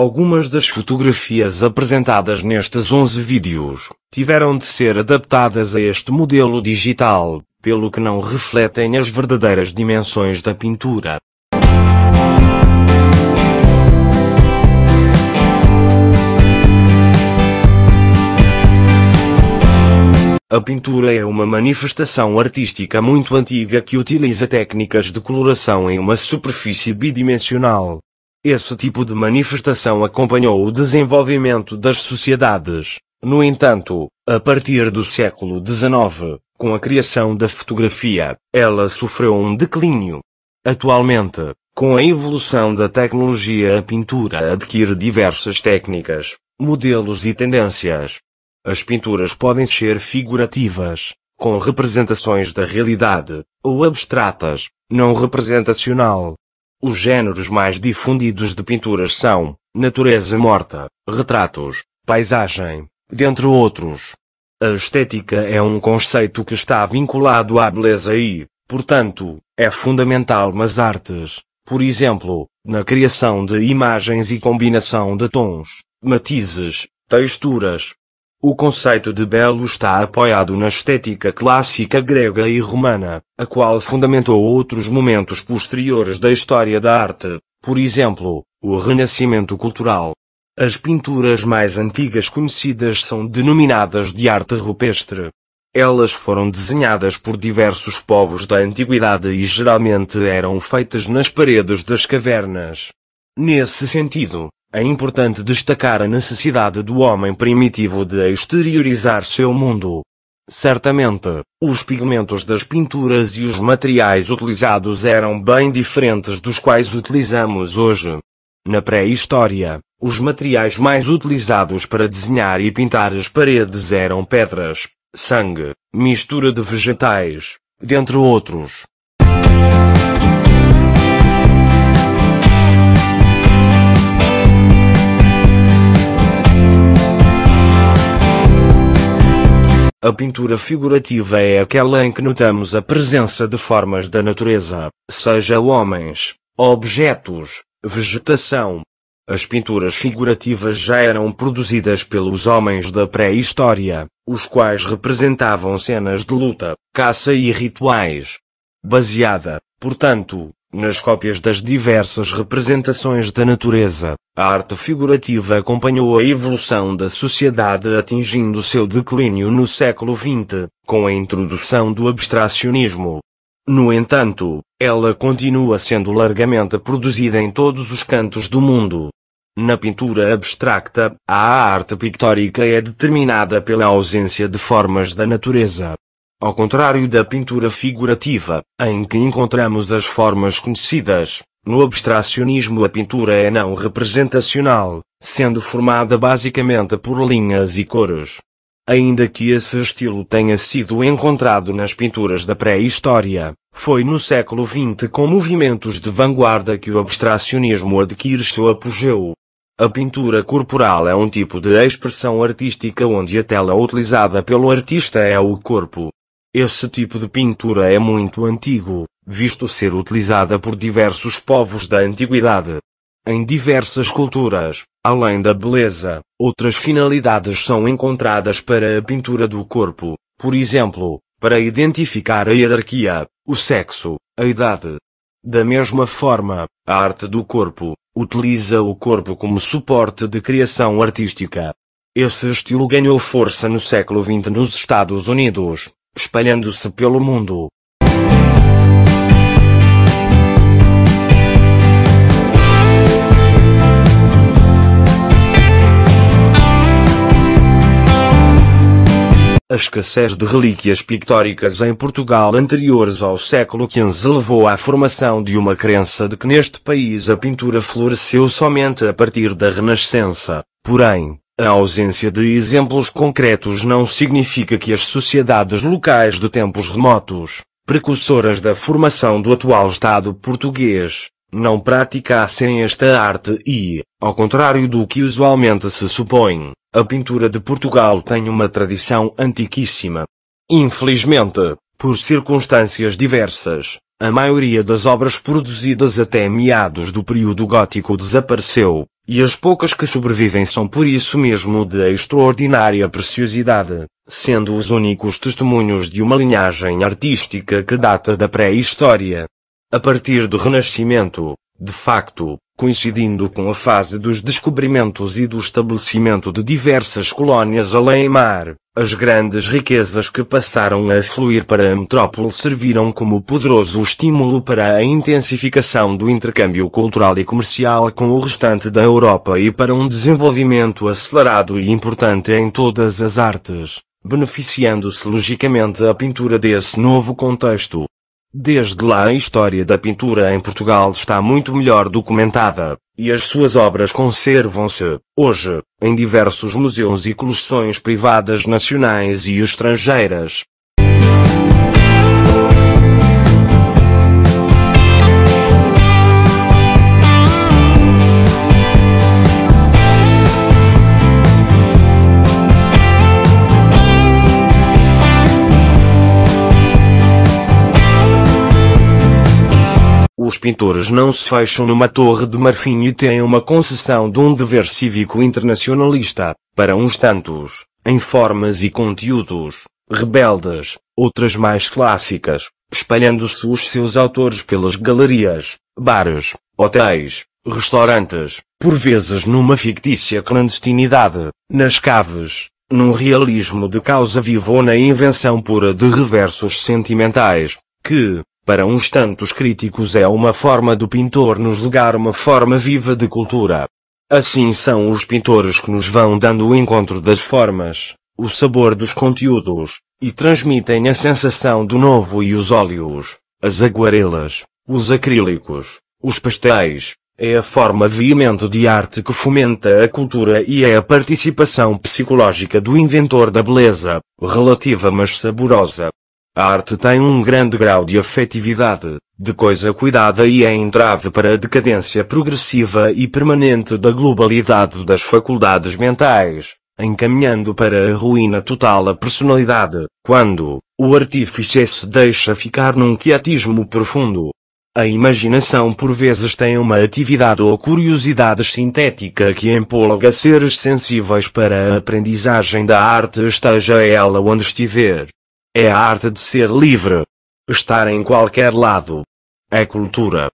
Algumas das fotografias apresentadas nestes 11 vídeos tiveram de ser adaptadas a este modelo digital, pelo que não refletem as verdadeiras dimensões da pintura. A pintura é uma manifestação artística muito antiga que utiliza técnicas de coloração em uma superfície bidimensional, esse tipo de manifestação acompanhou o desenvolvimento das sociedades. No entanto, a partir do século XIX, com a criação da fotografia, ela sofreu um declínio. Atualmente, com a evolução da tecnologia, a pintura adquire diversas técnicas, modelos e tendências. As pinturas podem ser figurativas, com representações da realidade, ou abstratas, não representacional, os gêneros mais difundidos de pinturas são natureza morta, retratos, paisagem, dentre outros. A estética é um conceito que está vinculado à beleza e, portanto, é fundamental nas artes, por exemplo, na criação de imagens e combinação de tons, matizes, texturas, o conceito de belo está apoiado na estética clássica grega e romana, a qual fundamentou outros momentos posteriores da história da arte, por exemplo, o renascimento cultural. As pinturas mais antigas conhecidas são denominadas de arte rupestre. Elas foram desenhadas por diversos povos da antiguidade e geralmente eram feitas nas paredes das cavernas. Nesse sentido, é importante destacar a necessidade do homem primitivo de exteriorizar seu mundo. Certamente, os pigmentos das pinturas e os materiais utilizados eram bem diferentes dos quais utilizamos hoje. Na pré-história, os materiais mais utilizados para desenhar e pintar as paredes eram pedras, sangue, mistura de vegetais, dentre outros. A pintura figurativa é aquela em que notamos a presença de formas da natureza, seja homens, objetos, vegetação. As pinturas figurativas já eram produzidas pelos homens da pré-história, os quais representavam cenas de luta, caça e rituais. Baseada, portanto, nas cópias das diversas representações da natureza, a arte figurativa acompanhou a evolução da sociedade atingindo seu declínio no século XX, com a introdução do abstracionismo. No entanto, ela continua sendo largamente produzida em todos os cantos do mundo. Na pintura abstracta, a arte pictórica é determinada pela ausência de formas da natureza, ao contrário da pintura figurativa, em que encontramos as formas conhecidas, no abstracionismo a pintura é não representacional, sendo formada basicamente por linhas e cores. Ainda que esse estilo tenha sido encontrado nas pinturas da pré-história, foi no século XX com movimentos de vanguarda que o abstracionismo adquire seu apogeu. A pintura corporal é um tipo de expressão artística onde a tela utilizada pelo artista é o corpo, esse tipo de pintura é muito antigo, visto ser utilizada por diversos povos da antiguidade. Em diversas culturas, além da beleza, outras finalidades são encontradas para a pintura do corpo, por exemplo, para identificar a hierarquia, o sexo, a idade. Da mesma forma, a arte do corpo utiliza o corpo como suporte de criação artística. Esse estilo ganhou força no século XX nos Estados Unidos, espalhando-se pelo mundo. A escassez de relíquias pictóricas em Portugal anteriores ao século XV levou à formação de uma crença de que neste país a pintura floresceu somente a partir da Renascença. Porém, a ausência de exemplos concretos não significa que as sociedades locais de tempos remotos, precursoras da formação do atual Estado português, não praticassem esta arte e, ao contrário do que usualmente se supõe, a pintura de Portugal tem uma tradição antiquíssima. Infelizmente, por circunstâncias diversas, a maioria das obras produzidas até meados do período gótico desapareceu, e as poucas que sobrevivem são por isso mesmo de extraordinária preciosidade, sendo os únicos testemunhos de uma linhagem artística que data da pré-história. A partir do Renascimento, de facto, coincidindo com a fase dos descobrimentos e do estabelecimento de diversas colônias além-mar. As grandes riquezas que passaram a fluir para a metrópole serviram como poderoso estímulo para a intensificação do intercâmbio cultural e comercial com o restante da Europa e para um desenvolvimento acelerado e importante em todas as artes, beneficiando-se logicamente a pintura desse novo contexto. Desde lá a história da pintura em Portugal está muito melhor documentada, e as suas obras conservam-se, hoje, em diversos museus e coleções privadas nacionais e estrangeiras. Os pintores não se fecham numa torre de marfim e têm uma concessão de um dever cívico internacionalista, para uns tantos, em formas e conteúdos, rebeldes, outras mais clássicas, espalhando-se os seus autores pelas galerias, bares, hotéis, restaurantes, por vezes numa fictícia clandestinidade, nas caves, num realismo de causa viva ou na invenção pura de reversos sentimentais, que, para uns tantos críticos é uma forma do pintor nos legar uma forma viva de cultura. Assim são os pintores que nos vão dando o encontro das formas, o sabor dos conteúdos, e transmitem a sensação do novo e os óleos, as aguarelas, os acrílicos, os pastéis, é a forma veemente de arte que fomenta a cultura e é a participação psicológica do inventor da beleza, relativa mas saborosa, a arte tem um grande grau de afetividade, de coisa cuidada e é entrave para a decadência progressiva e permanente da globalidade das faculdades mentais, encaminhando para a ruína total a personalidade, quando o artífice se deixa ficar num quietismo profundo. A imaginação por vezes tem uma atividade ou curiosidade sintética que empolga seres sensíveis para a aprendizagem da arte esteja ela onde estiver. É a arte de ser livre. Estar em qualquer lado. É cultura.